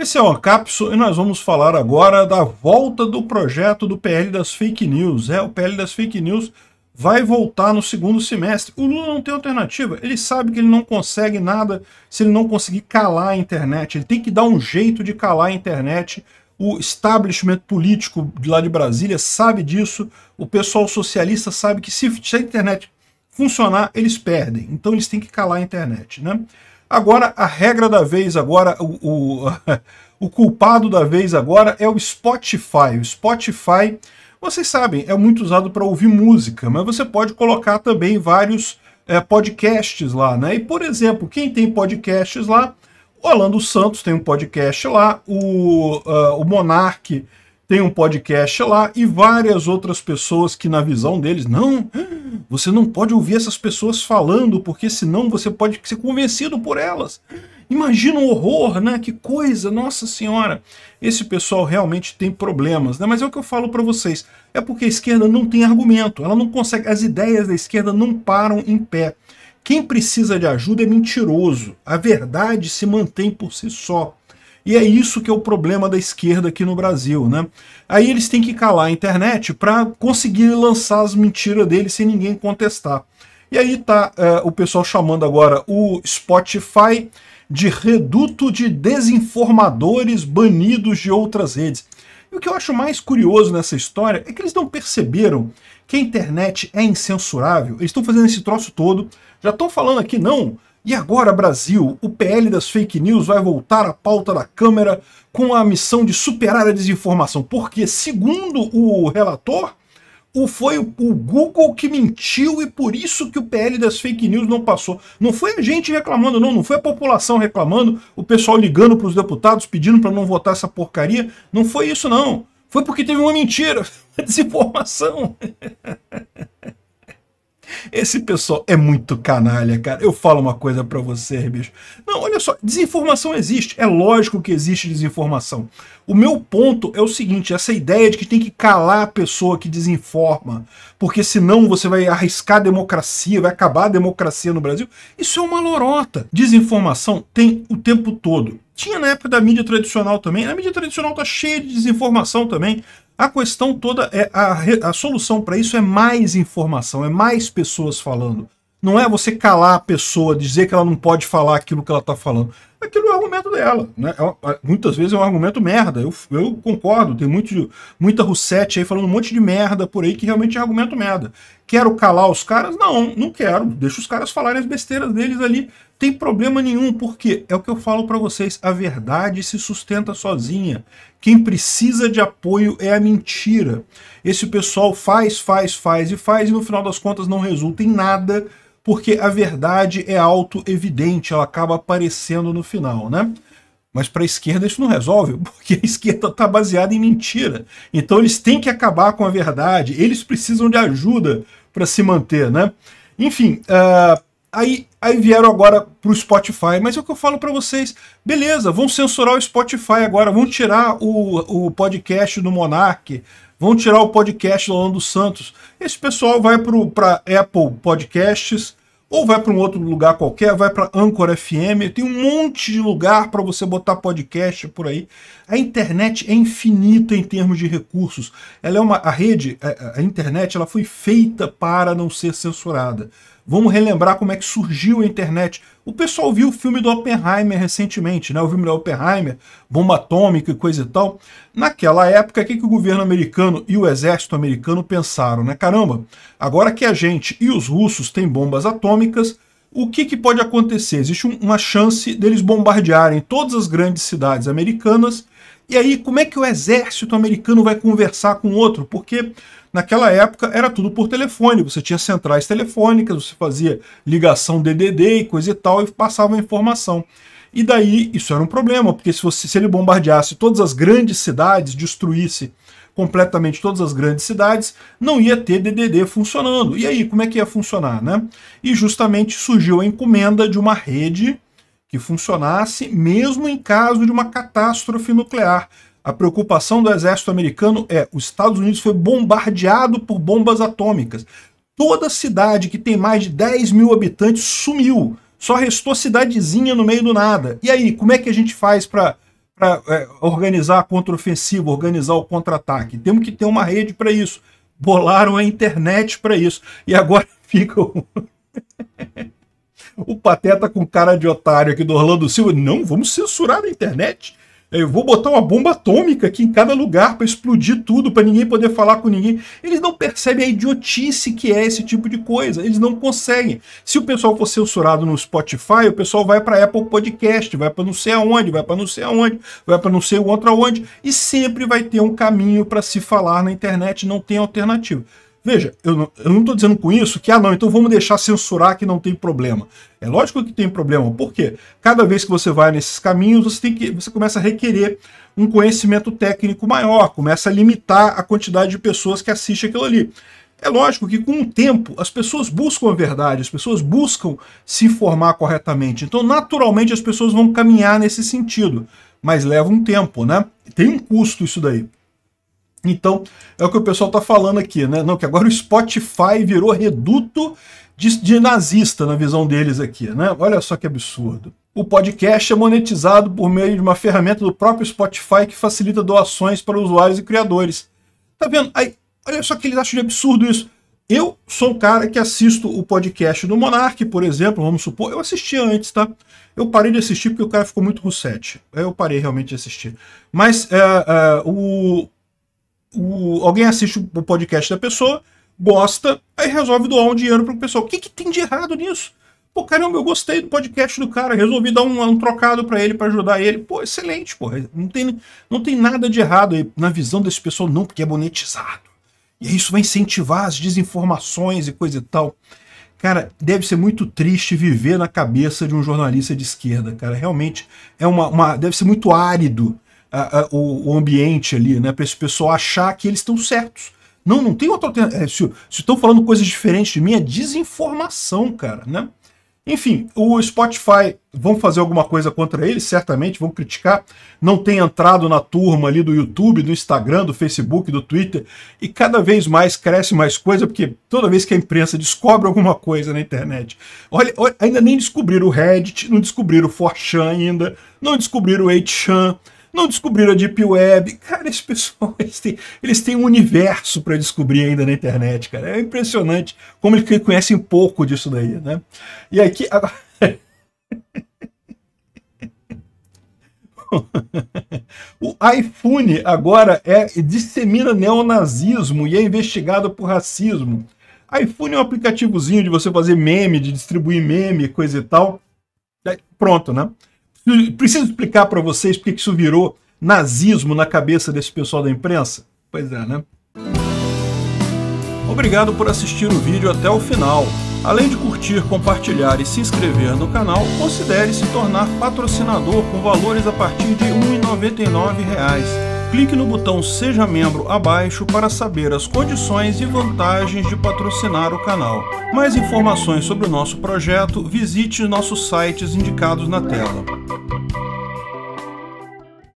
Esse é o Acapso e nós vamos falar agora da volta do projeto do PL das Fake News. É, o PL das Fake News vai voltar no segundo semestre. O Lula não tem alternativa. Ele sabe que ele não consegue nada se ele não conseguir calar a internet. Ele tem que dar um jeito de calar a internet. O establishment político de lá de Brasília sabe disso. O pessoal socialista sabe que se a internet funcionar, eles perdem. Então eles têm que calar a internet, né? Agora, a regra da vez agora, o, o, o culpado da vez agora é o Spotify. O Spotify, vocês sabem, é muito usado para ouvir música, mas você pode colocar também vários é, podcasts lá, né? E, por exemplo, quem tem podcasts lá, o Orlando Santos tem um podcast lá, o, uh, o Monarque tem um podcast lá e várias outras pessoas que, na visão deles, não, você não pode ouvir essas pessoas falando, porque senão você pode ser convencido por elas. Imagina o um horror, né? Que coisa, nossa senhora. Esse pessoal realmente tem problemas, né? Mas é o que eu falo para vocês. É porque a esquerda não tem argumento, ela não consegue, as ideias da esquerda não param em pé. Quem precisa de ajuda é mentiroso. A verdade se mantém por si só. E é isso que é o problema da esquerda aqui no Brasil, né? Aí eles têm que calar a internet para conseguir lançar as mentiras deles sem ninguém contestar. E aí tá é, o pessoal chamando agora o Spotify de reduto de desinformadores banidos de outras redes. E o que eu acho mais curioso nessa história é que eles não perceberam que a internet é incensurável. Eles estão fazendo esse troço todo, já estão falando aqui, não, e agora, Brasil, o PL das fake news vai voltar à pauta da Câmara com a missão de superar a desinformação, porque, segundo o relator, o foi o Google que mentiu e por isso que o PL das fake news não passou. Não foi a gente reclamando, não, não foi a população reclamando, o pessoal ligando para os deputados pedindo para não votar essa porcaria. Não foi isso, não. Foi porque teve uma mentira, desinformação. Esse pessoal é muito canalha, cara. Eu falo uma coisa para você, bicho. Não, olha só, desinformação existe. É lógico que existe desinformação. O meu ponto é o seguinte, essa ideia de que tem que calar a pessoa que desinforma, porque senão você vai arriscar a democracia, vai acabar a democracia no Brasil, isso é uma lorota. Desinformação tem o tempo todo. Tinha na época da mídia tradicional também. A mídia tradicional tá cheia de desinformação também. A questão toda é a, a solução para isso é mais informação, é mais pessoas falando. Não é você calar a pessoa, dizer que ela não pode falar aquilo que ela está falando. Aquilo argumento dela. Né? É é, muitas vezes é um argumento merda. Eu, eu concordo, tem muito, muita Russete aí falando um monte de merda por aí que realmente é argumento merda. Quero calar os caras? Não, não quero. Deixa os caras falarem as besteiras deles ali. Tem problema nenhum, porque é o que eu falo para vocês: a verdade se sustenta sozinha. Quem precisa de apoio é a mentira. Esse pessoal faz, faz, faz e faz, e no final das contas não resulta em nada porque a verdade é auto-evidente, ela acaba aparecendo no final, né? Mas para a esquerda isso não resolve, porque a esquerda está baseada em mentira. Então eles têm que acabar com a verdade, eles precisam de ajuda para se manter, né? Enfim, uh, aí, aí vieram agora para o Spotify, mas é o que eu falo para vocês, beleza, vão censurar o Spotify agora, vão tirar o, o podcast do Monark, vão tirar o podcast do Orlando Santos. Esse pessoal vai para Apple Podcasts, ou vai para um outro lugar qualquer, vai para Anchor FM, tem um monte de lugar para você botar podcast por aí. A internet é infinita em termos de recursos. Ela é uma a rede, a, é, a internet, ela foi feita para não ser censurada. Vamos relembrar como é que surgiu a internet. O pessoal viu o filme do Oppenheimer recentemente, né? O filme do Oppenheimer, bomba atômica e coisa e tal. Naquela época, o que, que o governo americano e o exército americano pensaram, né? Caramba, agora que a gente e os russos têm bombas atômicas, o que, que, pode acontecer? Existe uma chance deles bombardearem todas as grandes cidades americanas. E aí, como é que o exército americano vai conversar com outro? Porque naquela época era tudo por telefone, você tinha centrais telefônicas, você fazia ligação DDD e coisa e tal, e passava a informação. E daí isso era um problema, porque se, você, se ele bombardeasse todas as grandes cidades, destruísse completamente todas as grandes cidades, não ia ter DDD funcionando. E aí, como é que ia funcionar, né? E justamente surgiu a encomenda de uma rede que funcionasse mesmo em caso de uma catástrofe nuclear. A preocupação do exército americano é os Estados Unidos foi bombardeado por bombas atômicas. Toda cidade que tem mais de 10 mil habitantes sumiu. Só restou cidadezinha no meio do nada. E aí, como é que a gente faz para para é, organizar a contraofensiva, organizar o contra-ataque. Temos que ter uma rede para isso. Bolaram a internet para isso. E agora fica o... o Pateta com cara de otário aqui do Orlando Silva. Não, vamos censurar a internet. Eu vou botar uma bomba atômica aqui em cada lugar para explodir tudo, para ninguém poder falar com ninguém. Eles não percebem a idiotice que é esse tipo de coisa. Eles não conseguem. Se o pessoal for censurado no Spotify, o pessoal vai para Apple Podcast, vai para não sei aonde, vai para não sei aonde, vai para não sei outro aonde, e sempre vai ter um caminho para se falar na internet, não tem alternativa. Veja, eu não estou dizendo com isso que, ah, não, então vamos deixar censurar que não tem problema. É lógico que tem problema, porque cada vez que você vai nesses caminhos, você, tem que, você começa a requerer um conhecimento técnico maior, começa a limitar a quantidade de pessoas que assiste aquilo ali. É lógico que com o tempo as pessoas buscam a verdade, as pessoas buscam se informar corretamente. Então, naturalmente, as pessoas vão caminhar nesse sentido. Mas leva um tempo, né? Tem um custo isso daí. Então, é o que o pessoal está falando aqui, né? Não, que agora o Spotify virou reduto de, de, nazista na visão deles aqui, né? Olha só que absurdo. O podcast é monetizado por meio de uma ferramenta do próprio Spotify que facilita doações para usuários e criadores. Tá vendo? Aí, olha só que eles acham de absurdo isso. Eu sou um cara que assisto o podcast do Monark, por exemplo, vamos supor. Eu assisti antes, tá? Eu parei de assistir porque o cara ficou muito russete. Eu parei realmente de assistir. Mas é, é, o o, alguém assiste o podcast da pessoa, gosta, aí resolve doar um dinheiro para o pessoal. O que, que tem de errado nisso? Pô, caramba, eu gostei do podcast do cara, resolvi dar um, um trocado para ele, para ajudar ele. Pô, excelente, pô. Não tem, não tem nada de errado aí, na visão desse pessoal, não, porque é monetizado. E isso vai incentivar as desinformações e coisa e tal. Cara, deve ser muito triste viver na cabeça de um jornalista de esquerda, cara. Realmente é uma, uma deve ser muito árido a, a, o, o, ambiente ali, né? Para esse pessoal achar que eles estão certos. Não, não tem outra alternativa. É, se estão falando coisas diferentes de mim, é desinformação, cara, né? Enfim, o Spotify vão fazer alguma coisa contra ele, certamente, vão criticar. Não tem entrado na turma ali do YouTube, do Instagram, do Facebook, do Twitter. E cada vez mais cresce mais coisa, porque toda vez que a imprensa descobre alguma coisa na internet. Olha, olha ainda nem descobriram o Reddit, não descobriram o 4chan ainda, não descobriram o 8chan. Não descobriram a Deep Web. Cara, esse pessoal, eles têm, eles têm um universo para descobrir ainda na internet, cara. É impressionante como eles conhecem pouco disso daí, né? E aqui... Agora... o iPhone agora é dissemina neonazismo e é investigado por racismo. iPhone é um aplicativozinho de você fazer meme, de distribuir meme, coisa e tal. É, pronto, né? Preciso explicar para vocês porque que isso virou nazismo na cabeça desse pessoal da imprensa? Pois é, né? Obrigado por assistir o vídeo até o final. Além de curtir, compartilhar e se inscrever no canal, considere se tornar patrocinador com valores a partir de R$ 1,99 clique no botão Seja Membro abaixo para saber as condições e vantagens de patrocinar o canal. Mais informações sobre o nosso projeto, visite nossos sites indicados na tela.